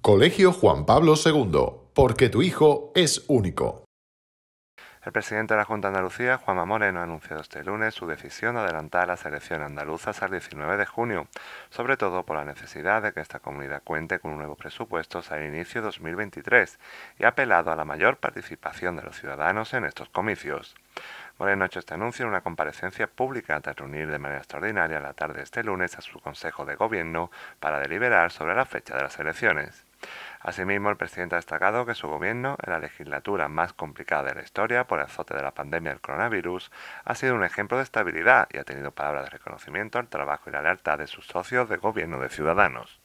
Colegio Juan Pablo II, porque tu hijo es único. El presidente de la Junta de Andalucía, Juanma Moreno, ha anunciado este lunes su decisión de adelantar las elecciones andaluzas al 19 de junio, sobre todo por la necesidad de que esta comunidad cuente con nuevos presupuestos al inicio de 2023 y ha apelado a la mayor participación de los ciudadanos en estos comicios. Moreno ha hecho este anuncio en una comparecencia pública tras reunir de manera extraordinaria la tarde de este lunes a su Consejo de Gobierno para deliberar sobre la fecha de las elecciones. Asimismo, el presidente ha destacado que su gobierno, en la legislatura más complicada de la historia por el azote de la pandemia del coronavirus, ha sido un ejemplo de estabilidad y ha tenido palabras de reconocimiento al trabajo y la lealtad de sus socios de gobierno de ciudadanos.